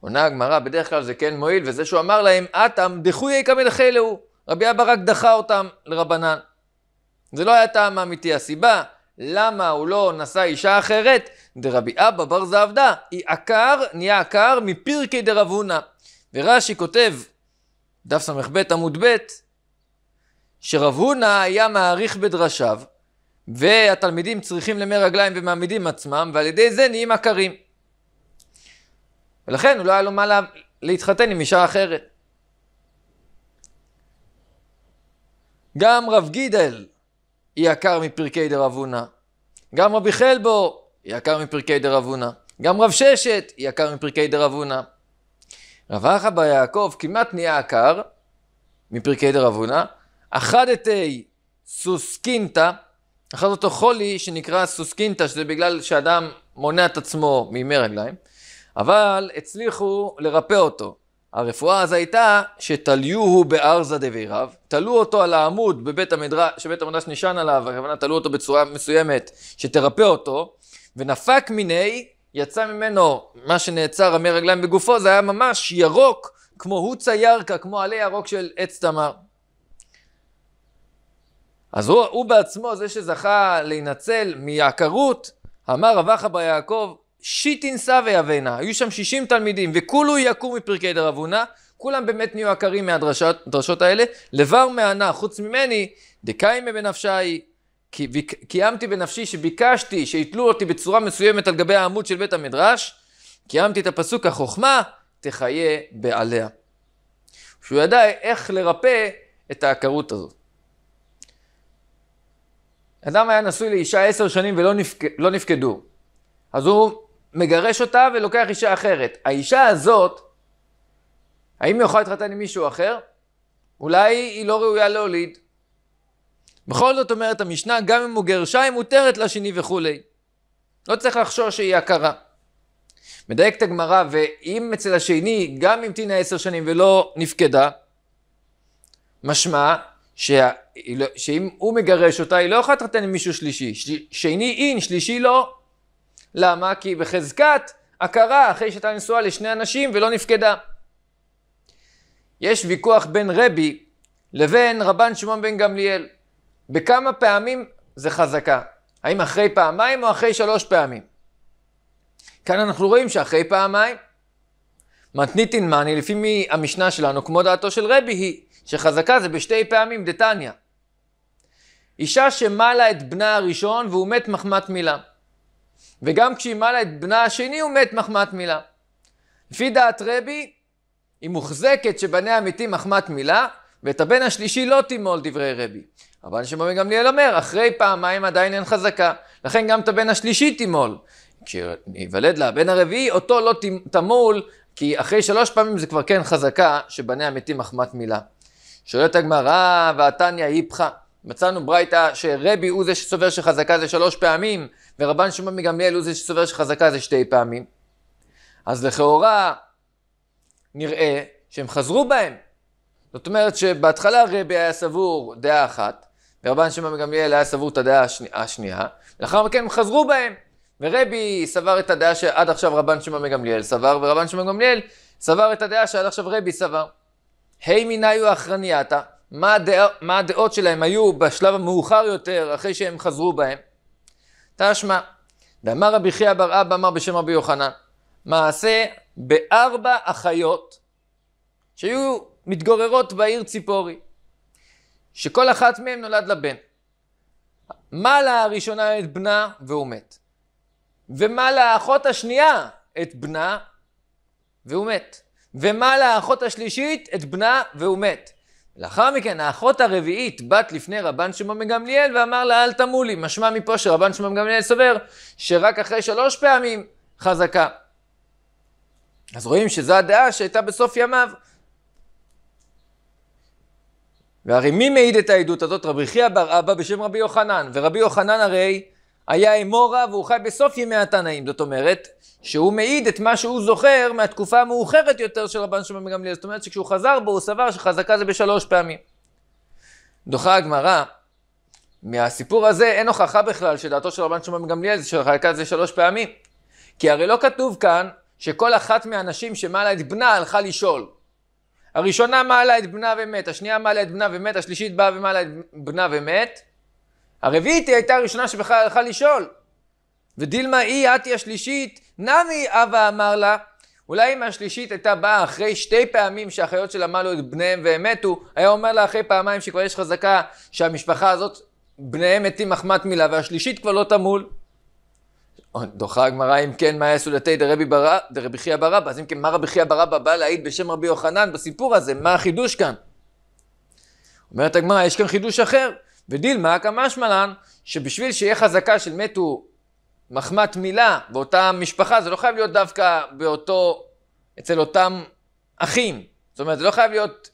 עונה הגמרא, בדרך כלל זה כן מועיל, וזה שהוא אמר להם, אטם דחויי כמלכי להו. רבי אבא רק דחה אותם לרבנן. זה לא היה טעם אמיתי. הסיבה למה הוא לא נשא אישה אחרת, דרבי אבא בר זעבדה, היא עקר, נהיה עקר מפירקי דרב הונא. ורש"י כותב, דף ס"ב עמוד ב', שרב הונא היה מעריך בדרשיו, והתלמידים צריכים למי רגליים ומעמידים עצמם, ועל ידי זה נהיים עקרים. ולכן הוא לא היה לו מה להתחתן עם אישה אחרת. גם רב גידל יקר מפרקי דרב הונא. גם רבי חלבו יקר מפרקי דרב הונא. גם רב ששת יקר מפרקי דרב הונא. רב אחא בר יעקב כמעט נהיה עקר מפרקי דרב הונא. אחדתי סוסקינטה, אחר אותו חולי שנקרא סוסקינטה, שזה בגלל שאדם מונע את עצמו מימי רגליים, אבל הצליחו לרפא אותו. הרפואה אז הייתה שתליוהו בארזה דביריו, תלו אותו על העמוד בבית המדרש, שבית המדרש נשען עליו, הכוונה תלו אותו בצורה מסוימת שתרפא אותו, ונפק מיני, יצא ממנו מה שנעצר המי רגליים בגופו, זה היה ממש ירוק, כמו הוצה ירקה, כמו עלי ירוק של עץ תמר. אז הוא, הוא בעצמו, זה שזכה להינצל מעקרות, אמר רב אחא בר יעקב, שיטין סבי אבינה, היו שם 60 תלמידים, וכולו יקום מפרקי דרבונה, כולם באמת נהיו עקרים מהדרשות האלה, לבר מענה, חוץ ממני, דקיימה בנפשי, קיימתי בנפשי שביקשתי שיתלו אותי בצורה מסוימת על גבי העמוד של בית המדרש, קיימתי את הפסוק החוכמה תחיה בעליה. שהוא ידע איך לרפא את העקרות הזאת. אדם היה נשוי לאישה עשר שנים ולא נפק... לא נפקדו. אז הוא מגרש אותה ולוקח אישה אחרת. האישה הזאת, האם היא יכולה להתחתן עם מישהו אחר? אולי היא לא ראויה להוליד. בכל זאת אומרת המשנה, גם אם הוא גרשה, היא מותרת לשני וכולי. לא צריך לחשוש שהיא הכרה. מדייקת הגמרא, ואם אצל השני גם אם תינה עשר שנים ולא נפקדה, משמע שה... לא- שאם הוא מגרש אותה, היא לא יכולה להתחתן עם מישהו שלישי. ש... שני אין, שלישי לא. למה? כי בחזקת הכרה אחרי שהייתה נשואה לשני אנשים ולא נפקדה. יש ויכוח בין רבי לבין רבן שמעון בן גמליאל. בכמה פעמים זה חזקה? האם אחרי פעמיים או אחרי שלוש פעמים? כאן אנחנו רואים שאחרי פעמיים. מתניתין מאני, לפי המשנה שלנו, כמו דעתו של רבי היא, שחזקה זה בשתי פעמים דתניא. אישה שמלה את בנה הראשון והוא מת מחמת מילה. וגם כשהיא מלה את בנה השני הוא מת מחמת מילה. לפי דעת רבי, היא מוחזקת שבניה מתים מחמת מילה, ואת הבן השלישי לא תימול דברי רבי. אבל שמעון גמליאל אומר, אחרי פעמיים עדיין אין חזקה, לכן גם את הבן השלישי תימול. כשיוולד לה הבן הרביעי, אותו לא תמול, כי אחרי שלוש פעמים זה כבר כן חזקה שבניה מתים מחמת מילה. שואלת הגמרא, והתניא היפכה. מצאנו ברייתא שרבי הוא זה שסובר שחזקה זה שלוש פעמים, ורבן שמעון מגמליאל הוא זה שסובר שחזקה זה שתי פעמים. אז לכאורה נראה שהם חזרו בהם. זאת אומרת שבהתחלה רבי היה סבור דעה אחת, ורבן שמעון מגמליאל היה סבור את הדעה השני, השנייה, ולאחר מכן הם חזרו בהם. ורבי סבר את הדעה שעד עכשיו רבן שמעון מגמליאל סבר, ורבן שמעון מגמליאל סבר את הדעה שעד עכשיו רבי סבר. היי מנאיו אחרנייתא, מה, הדעות שלהם היו בשלב המאוחר יותר, אחרי שהם חזרו בהם. תשמע, ואמר רבי חייא בר אבא, אמר בשם רבי יוחנן, מעשה בארבע אחיות שהיו מתגוררות בעיר ציפורי, שכל אחת מהן נולד לבן. מעלה הראשונה את בנה והוא מת, ומעלה האחות השנייה את בנה והוא מת. ומה לאחות השלישית? את בנה, והוא מת. לאחר מכן, האחות הרביעית בת לפני רבן שמעון גמליאל ואמר לה, אל תמולי. משמע מפה שרבן שמעון גמליאל סובר שרק אחרי שלוש פעמים חזקה. אז רואים שזו הדעה שהייתה בסוף ימיו. והרי מי מעיד את העדות הזאת? רבי חייא בר אבא בשם רבי יוחנן. ורבי יוחנן הרי היה אמור רב והוא חי בסוף ימי התנאים. זאת אומרת, שהוא מעיד את מה שהוא זוכר מהתקופה המאוחרת יותר של רבן שמעון בן גמליאל. זאת אומרת שכשהוא חזר בו, הוא סבר שחזקה זה בשלוש פעמים. דוחה הגמרא, מהסיפור הזה אין הוכחה בכלל שדעתו של רבן שמעון בן גמליאל שחזקה זה שלוש פעמים. כי הרי לא כתוב כאן שכל אחת מהנשים שמעלה את בנה הלכה לשאול. הראשונה מעלה את בנה ומת, השנייה מעלה את בנה ומת, השלישית באה ומעלה את בנה ומת. הרביעית היא הייתה הראשונה שבכלל הלכה לשאול. ודילמה היא, את היא השלישית, נמי אבא אמר לה, אולי אם השלישית הייתה באה אחרי שתי פעמים שהחיות שלה מלו את בניהם והם מתו, היה אומר לה אחרי פעמיים שכבר יש חזקה שהמשפחה הזאת, בניהם מתים מחמת מילה, והשלישית כבר לא תמול. אה, דוחה הגמרא אם כן מה יעשו לתי דרבי ברא, דרבי חייא ברבא, אז אם כן מה רבי חייא ברבא בא להעיד בשם רבי יוחנן בסיפור הזה, מה החידוש כאן? אומרת הגמרא, יש כאן חידוש אחר, ודילמה כמשמע לן, שבשביל שיהיה חזקה של מתו מחמת מילה באותה משפחה, זה לא חייב להיות דווקא באותו, אצל אותם אחים. זאת אומרת, זה לא חייב להיות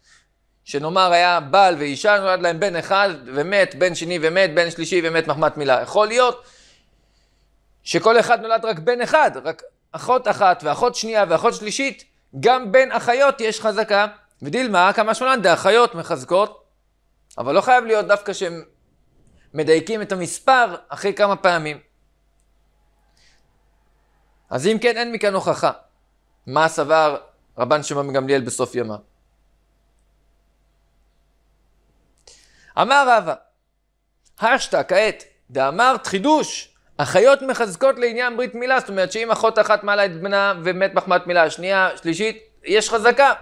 שנאמר היה בעל ואישה, נולד להם בן אחד ומת, בן שני ומת, בן שלישי ומת מחמת מילה. יכול להיות שכל אחד נולד רק בן אחד, רק אחות אחת ואחות שנייה ואחות שלישית, גם בין אחיות יש חזקה, ודילמה כמה שמונה, דאחיות מחזקות, אבל לא חייב להיות דווקא שהם מדייקים את המספר אחרי כמה פעמים. אז אם כן, אין מכאן הוכחה. מה סבר רבן שמעון גמליאל בסוף ימיו? אמר רבא, השתא כעת, דאמרת חידוש, החיות מחזקות לעניין ברית מילה, זאת אומרת שאם אחות אחת מעלה את בנה ומת מחמת מילה, השנייה, שלישית, יש חזקה.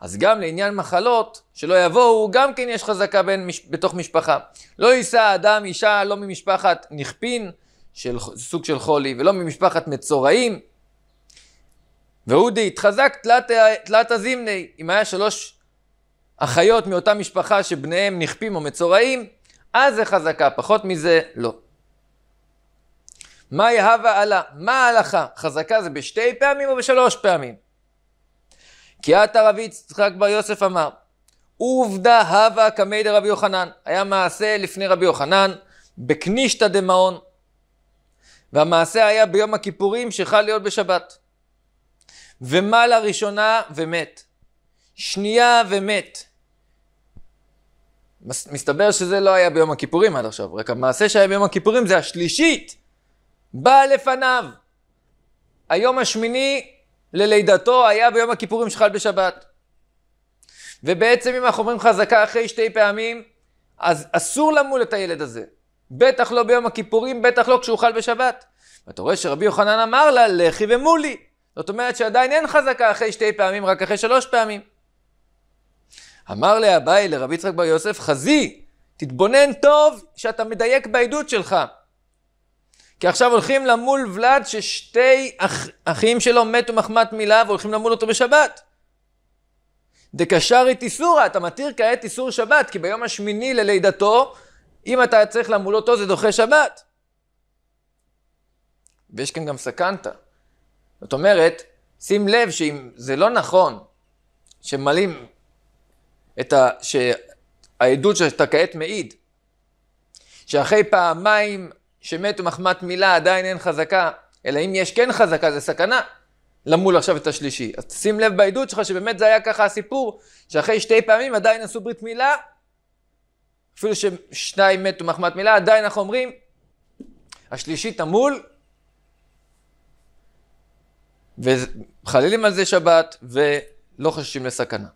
אז גם לעניין מחלות, שלא יבואו, גם כן יש חזקה בין, בתוך משפחה. לא יישא אדם אישה לא ממשפחת נכפין, של סוג של חולי, ולא ממשפחת מצורעים. ואודי התחזק תלת, תלת הזימני, אם היה שלוש אחיות מאותה משפחה שבניהם נכפים או מצורעים, אז זה חזקה, פחות מזה לא. מה יהבה עלה? מה ההלכה? חזקה זה בשתי פעמים או בשלוש פעמים? כי את הרבי יצחק בר יוסף אמר, עובדה הווה קמי דרבי יוחנן. היה מעשה לפני רבי יוחנן, בקנישתא דמעון, והמעשה היה ביום הכיפורים שחל להיות בשבת. ומה לראשונה ומת. שנייה ומת. מסתבר שזה לא היה ביום הכיפורים עד עכשיו, רק המעשה שהיה ביום הכיפורים זה השלישית. באה לפניו. היום השמיני ללידתו היה ביום הכיפורים שחל בשבת. ובעצם אם אנחנו אומרים חזקה אחרי שתי פעמים, אז אסור למול את הילד הזה. בטח לא ביום הכיפורים, בטח לא כשהוא אוכל בשבת. ואתה רואה שרבי יוחנן אמר לה, לכי ומולי. זאת אומרת שעדיין אין חזקה אחרי שתי פעמים, רק אחרי שלוש פעמים. אמר לה אביי לרבי יצחק בר יוסף, חזי, תתבונן טוב שאתה מדייק בעדות שלך. כי עכשיו הולכים למול ולד ששתי אח... אחים שלו מתו מחמת מילה והולכים למול אותו בשבת. דקשרית איסורה, אתה מתיר כעת איסור שבת, כי ביום השמיני ללידתו אם אתה צריך למול אותו, זה דוחה שבת. ויש כאן גם סכנתא. זאת אומרת, שים לב שאם זה לא נכון שמלאים את ה... שהעדות שאתה כעת מעיד, שאחרי פעמיים שמתו מחמת מילה עדיין אין חזקה, אלא אם יש כן חזקה זה סכנה למול עכשיו את השלישי. אז שים לב בעדות שלך שבאמת זה היה ככה הסיפור, שאחרי שתי פעמים עדיין עשו ברית מילה אפילו ששניים מתו מחמת מילה, עדיין אנחנו אומרים, השלישי תמול, וחלילים על זה שבת, ולא חוששים לסכנה.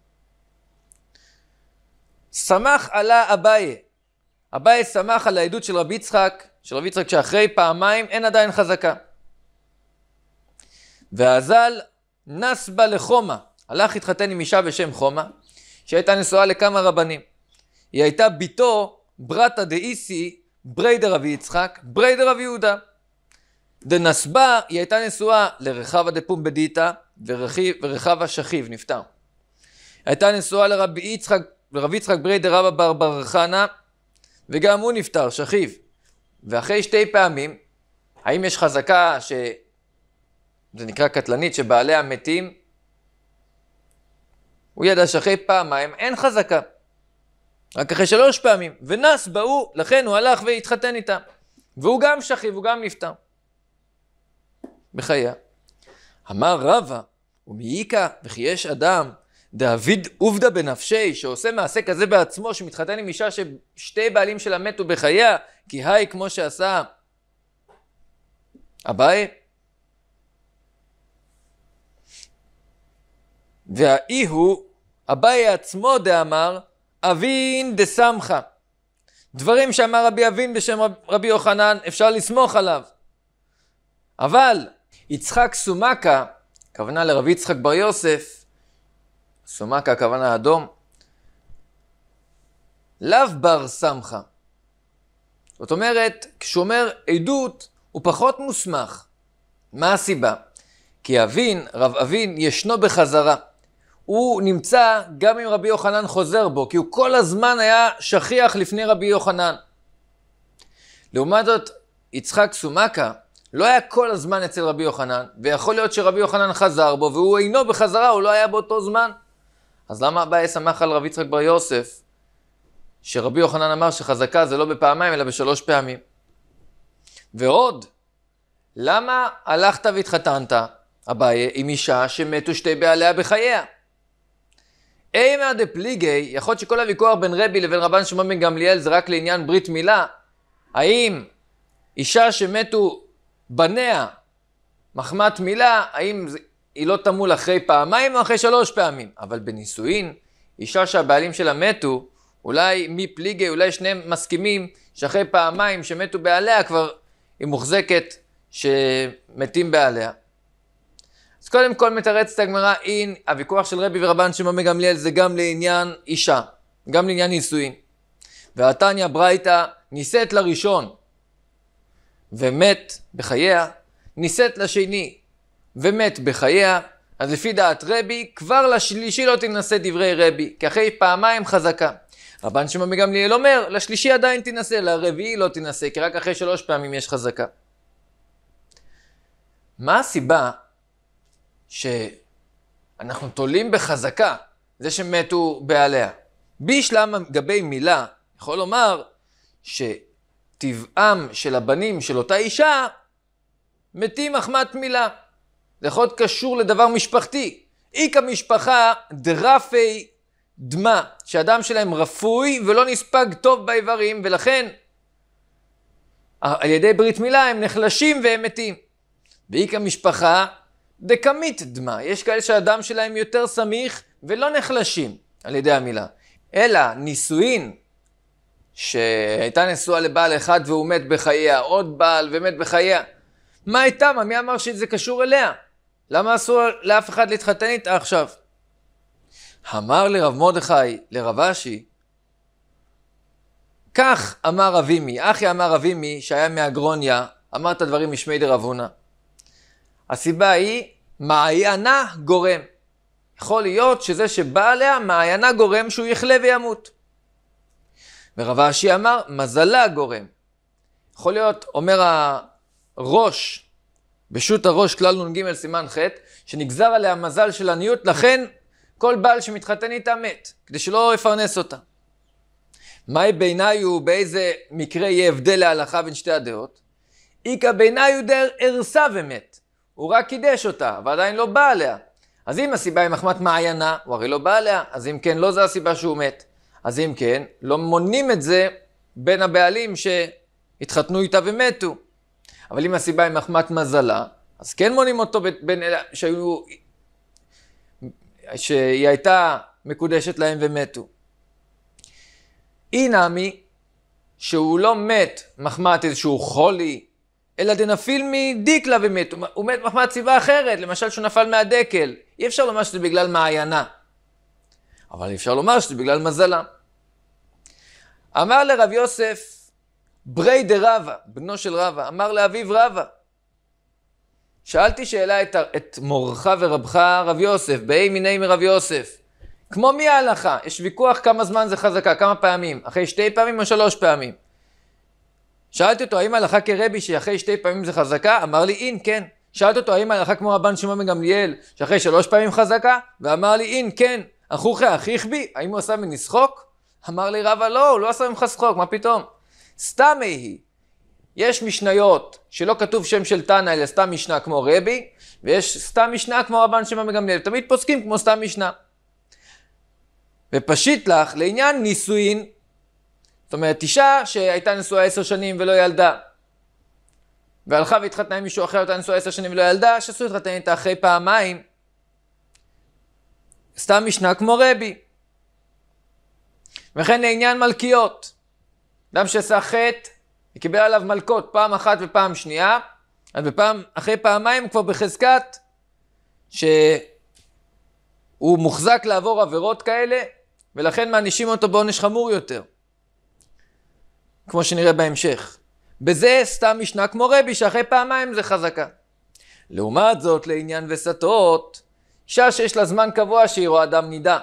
שמח עלה אביי. אביי שמח על העדות של רבי יצחק, של רבי יצחק שאחרי פעמיים אין עדיין חזקה. והזל נס בה לחומה, הלך התחתן עם אישה בשם חומה, שהייתה נשואה לכמה רבנים. היא הייתה בתו ברטה דאיסי בריידר רבי יצחק, בריידר רבי יהודה. דנסבה היא הייתה נשואה לרחבה דפומבדיתא ורחבה שכיב נפטר. הייתה נשואה לרבי יצחק, לרבי יצחק בריידר רבא בר בר חנה וגם הוא נפטר, שכיב. ואחרי שתי פעמים, האם יש חזקה ש... זה נקרא קטלנית, שבעליה מתים? הוא ידע שאחרי פעמיים אין חזקה. רק אחרי שלוש פעמים. ונס באו, לכן הוא הלך והתחתן איתה. והוא גם שכיב, הוא גם נפטר. בחייה. אמר רבא, ומאיכא וכי יש אדם, דאביד עובדא בנפשי, שעושה מעשה כזה בעצמו, שמתחתן עם אישה ששתי בעלים שלה מתו בחייה, כי היי כמו שעשה אביי. והאי הוא, אביי עצמו דאמר, אבין דסמכה. דברים שאמר רבי אבין בשם רב, רבי יוחנן, אפשר לסמוך עליו. אבל יצחק סומקה, כוונה לרבי יצחק בר יוסף, סומקה כוונה אדום, לאו בר סמכה. זאת אומרת, אומר עדות, הוא פחות מוסמך. מה הסיבה? כי אבין, רב אבין, ישנו בחזרה. הוא נמצא גם אם רבי יוחנן חוזר בו, כי הוא כל הזמן היה שכיח לפני רבי יוחנן. לעומת זאת, יצחק סומקה לא היה כל הזמן אצל רבי יוחנן, ויכול להיות שרבי יוחנן חזר בו, והוא אינו בחזרה, הוא לא היה באותו זמן. אז למה אביי שמח על רבי יצחק בר יוסף, שרבי יוחנן אמר שחזקה זה לא בפעמיים, אלא בשלוש פעמים? ועוד, למה הלכת והתחתנת, אביי, עם אישה שמתו שתי בעליה בחייה? אימא דפליגי, יכול להיות שכל הוויכוח בין רבי לבין רבן שמעון בן גמליאל זה רק לעניין ברית מילה. האם אישה שמתו בניה מחמת מילה, האם זה, היא לא תמול אחרי פעמיים או אחרי שלוש פעמים? אבל בנישואין, אישה שהבעלים שלה מתו, אולי מפליגי, אולי שניהם מסכימים שאחרי פעמיים שמתו בעליה כבר היא מוחזקת שמתים בעליה. אז קודם כל מתרצת הגמרא, אין, הוויכוח של רבי ורבן שמעון מגמליאל זה גם לעניין אישה, גם לעניין נישואין. והתניא ברייתא נישאת לראשון ומת בחייה, נישאת לשני ומת בחייה, אז לפי דעת רבי, כבר לשלישי לא תנשא דברי רבי, כי אחרי פעמיים חזקה. רבן שמעון מגמליאל אומר, לשלישי עדיין תנשא, לרביעי לא תנשא, כי רק אחרי שלוש פעמים יש חזקה. מה הסיבה שאנחנו תולים בחזקה זה שמתו בעליה. בישלם גבי מילה יכול לומר שטבעם של הבנים של אותה אישה מתים מחמת מילה. זה יכול להיות קשור לדבר משפחתי. איכא משפחה דרפי דמה, שהדם שלהם רפוי ולא נספג טוב באיברים, ולכן על ידי ברית מילה הם נחלשים והם מתים. ואיכא משפחה דקמית דמה. יש כאלה שהדם שלהם יותר סמיך ולא נחלשים על ידי המילה. אלא נישואין, שהייתה נשואה לבעל אחד והוא מת בחייה, עוד בעל ומת בחייה. מה הייתה? מה? מי אמר שזה קשור אליה? למה אסור לאף אחד להתחתן איתה עכשיו? אמר לרב מרדכי, לרב אשי, כך אמר אבימי, אחי אמר אבימי, שהיה מהגרוניה, אמר את הדברים משמי דרב הונא. הסיבה היא מעיינה גורם. יכול להיות שזה שבא עליה מעיינה גורם שהוא יחלה וימות. ורב אשי אמר מזלה גורם. יכול להיות, אומר הראש, בשו"ת הראש כלל נ"ג סימן ח', שנגזר עליה מזל של עניות, לכן כל בעל שמתחתן איתה מת, כדי שלא יפרנס אותה. מהי בעיניי ובאיזה מקרה יהיה הבדל להלכה בין שתי הדעות? איכא בעיניי הוא דאר ערסה ומת. הוא רק קידש אותה, ועדיין לא בא עליה. אז אם הסיבה היא מחמת מעיינה, הוא הרי לא בא עליה, אז אם כן, לא זו הסיבה שהוא מת. אז אם כן, לא מונים את זה בין הבעלים שהתחתנו איתה ומתו. אבל אם הסיבה היא מחמת מזלה, אז כן מונים אותו בין אלה שהיו... שהיא הייתה מקודשת להם ומתו. אי נמי, שהוא לא מת מחמת איזשהו חולי, אלא דנפיל מדיקלה ומת. הוא מת מחמת סיבה אחרת, למשל שהוא נפל מהדקל. אי אפשר לומר שזה בגלל מעיינה. אבל אי אפשר לומר שזה בגלל מזלה. אמר לרב יוסף, ברי דה רבא, בנו של רבא, אמר לאביו רבא, שאלתי שאלה את, את מורך ורבך רב יוסף, באי מיני מרב יוסף. כמו מי ההלכה? יש ויכוח כמה זמן זה חזקה, כמה פעמים. אחרי שתי פעמים או שלוש פעמים. שאלתי אותו האם ההלכה כרבי שאחרי שתי פעמים זה חזקה? אמר לי אין, כן. שאלתי אותו האם ההלכה כמו רבן שמעון בן גמליאל שאחרי שלוש פעמים חזקה? ואמר לי אין, כן. אחוכי אחיך בי? האם הוא עשה ממני שחוק? אמר לי רבא לא, הוא לא עשה ממך שחוק, מה פתאום? סתם היא. יש משניות שלא כתוב שם של תנא אלא סתם משנה כמו רבי, ויש סתם משנה כמו רבן שמעון מגמליאל, תמיד פוסקים כמו סתם משנה. ופשיט לך לעניין נישואין זאת אומרת, אישה שהייתה נשואה עשר שנים ולא ילדה, והלכה והתחתנה עם מישהו אחר, הייתה נשואה עשר שנים ולא ילדה, שאסור להתחתן איתה אחרי פעמיים, סתם משנה כמו רבי. וכן לעניין מלכיות, אדם שעשה חטא וקיבל עליו מלכות פעם אחת ופעם שנייה, אז בפעם, אחרי פעמיים הוא כבר בחזקת שהוא מוחזק לעבור עבירות כאלה, ולכן מענישים אותו בעונש חמור יותר. כמו שנראה בהמשך. בזה סתם משנה כמו רבי, שאחרי פעמיים זה חזקה. לעומת זאת, לעניין וסתות, אישה שיש לה זמן קבוע שהיא רואה דם נידה.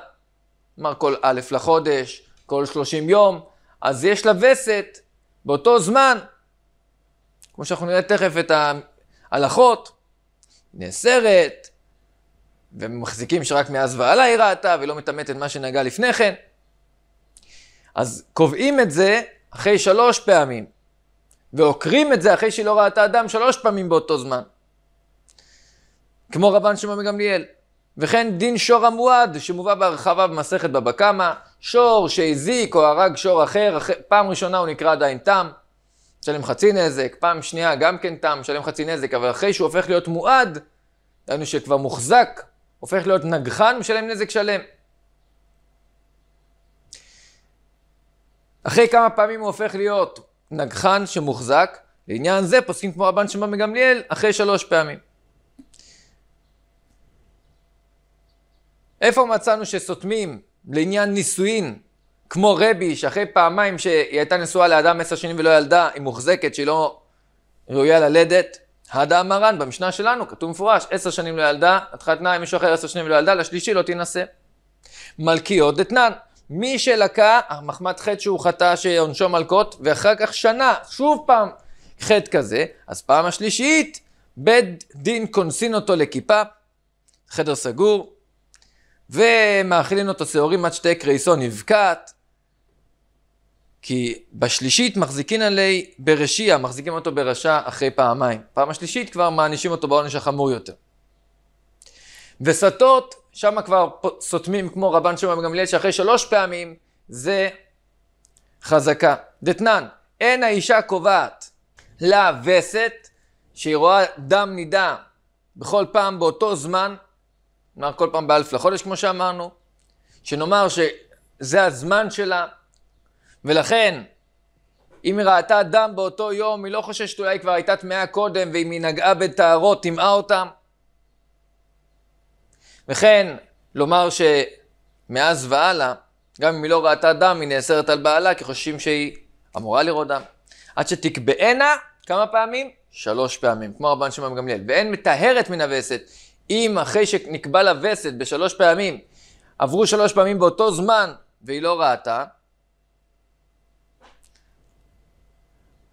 כלומר, כל א' לחודש, כל 30 יום, אז יש לה וסת באותו זמן, כמו שאנחנו נראה תכף את ההלכות, נאסרת, ומחזיקים שרק מאז ועלה היא ראתה, ולא מטמאת את מה שנגע לפני כן. אז קובעים את זה אחרי שלוש פעמים, ועוקרים את זה אחרי שהיא לא ראתה אדם שלוש פעמים באותו זמן. כמו רבן שמעון מגמליאל. וכן דין שור המועד, שמובא בהרחבה במסכת בבא קמא, שור שהזיק או הרג שור אחר, פעם ראשונה הוא נקרא עדיין תם, משלם חצי נזק, פעם שנייה גם כן תם, משלם חצי נזק, אבל אחרי שהוא הופך להיות מועד, דהיינו שכבר מוחזק, הופך להיות נגחן, משלם נזק שלם. אחרי כמה פעמים הוא הופך להיות נגחן שמוחזק, לעניין זה פוסקים כמו רבן שמעון מגמליאל אחרי שלוש פעמים. איפה מצאנו שסותמים לעניין נישואין, כמו רבי, שאחרי פעמיים שהיא הייתה נשואה לאדם עשר שנים ולא ילדה, היא מוחזקת שהיא לא ראויה ללדת? הדה מרן במשנה שלנו כתוב מפורש, עשר שנים לא ילדה, התחתנה עם מישהו אחר עשר שנים ולא ילדה, לשלישי לא תינשא. מלכיות דתנן, מי שלקה, מחמת חטא שהוא חטא שעונשו מלקות, ואחר כך שנה, שוב פעם חטא כזה, אז פעם השלישית, בית דין קונסין אותו לכיפה, חדר סגור, ומאכילין אותו שעורים עד שתי קרייסו נבקעת, כי בשלישית מחזיקין עלי ברשיע, מחזיקים אותו ברשע אחרי פעמיים. פעם השלישית כבר מענישים אותו בעונש החמור יותר. וסטות שם כבר סותמים כמו רבן שמעון גמליאל, שאחרי שלוש פעמים זה חזקה. דתנן, אין האישה קובעת לה וסת, שהיא רואה דם נידה בכל פעם באותו זמן, כלומר כל פעם באלף לחודש כמו שאמרנו, שנאמר שזה הזמן שלה, ולכן אם היא ראתה דם באותו יום, היא לא חוששת אולי כבר הייתה טמאה קודם, ואם היא נגעה בטהרות, טימאה אותם. וכן, לומר שמאז והלאה, גם אם היא לא ראתה דם, היא נאסרת על בעלה, כי חושבים שהיא אמורה לראות דם. עד שתקבענה, כמה פעמים? שלוש פעמים, כמו רבן שמעון גמליאל. ואין מטהרת מן הווסת, אם אחרי שנקבע לה וסת בשלוש פעמים, עברו שלוש פעמים באותו זמן, והיא לא ראתה,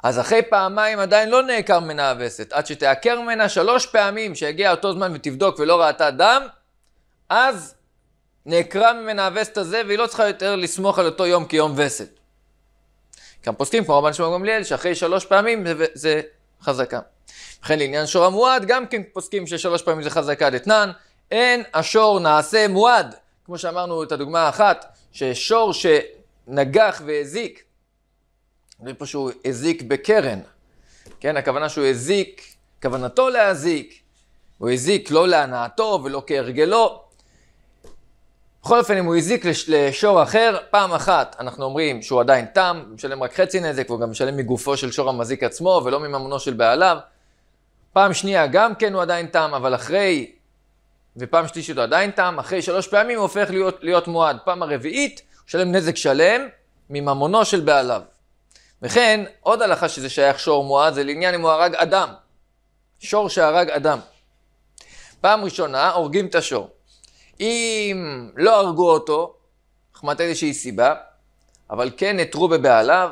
אז אחרי פעמיים עדיין לא נעקר מן הווסת, עד שתעקר ממנה שלוש פעמים, שיגיע אותו זמן ותבדוק ולא ראתה דם, אז נעקרה ממנה הווסת הזה, והיא לא צריכה יותר לסמוך על אותו יום כיום וסת. כאן פוסקים, כמו רבן שמעון גמליאל, שאחרי שלוש פעמים זה, זה חזקה. וכן לעניין שור המועד, גם כן פוסקים ששלוש פעמים זה חזקה לתנן, אין השור נעשה מועד. כמו שאמרנו את הדוגמה האחת, ששור שנגח והזיק, זה פה שהוא הזיק בקרן, כן, הכוונה שהוא הזיק, כוונתו להזיק, הוא הזיק לא להנאתו ולא כהרגלו, בכל אופן, אם הוא הזיק לש, לשור אחר, פעם אחת אנחנו אומרים שהוא עדיין תם, הוא משלם רק חצי נזק, והוא גם משלם מגופו של שור המזיק עצמו, ולא מממונו של בעליו. פעם שנייה גם כן הוא עדיין תם, אבל אחרי, ופעם שלישית הוא עדיין תם, אחרי שלוש פעמים הוא הופך להיות, להיות מועד. פעם הרביעית, הוא משלם נזק שלם מממונו של בעליו. וכן, עוד הלכה שזה שייך שור מועד, זה לעניין אם הוא הרג אדם. שור שהרג אדם. פעם ראשונה, הורגים את השור. אם לא הרגו אותו, חמת איזושהי סיבה, אבל כן נטרו בבעליו,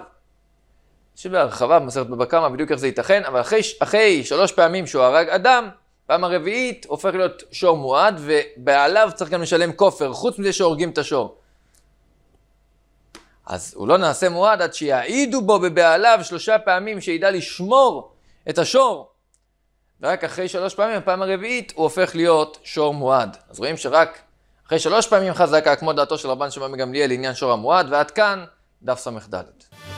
שבהרחבה במסכת בבא קמא בדיוק איך זה ייתכן, אבל אחרי, אחרי שלוש פעמים שהוא הרג אדם, פעם הרביעית הופך להיות שור מועד, ובעליו צריך גם לשלם כופר, חוץ מזה שהורגים את השור. אז הוא לא נעשה מועד עד שיעידו בו בבעליו שלושה פעמים שידע לשמור את השור ורק אחרי שלוש פעמים, הפעם הרביעית, הוא הופך להיות שור מועד. אז רואים שרק אחרי שלוש פעמים חזקה, כמו דעתו של רבן שמעון מגמליאל לעניין שור המועד, ועד כאן, דף ס"ד.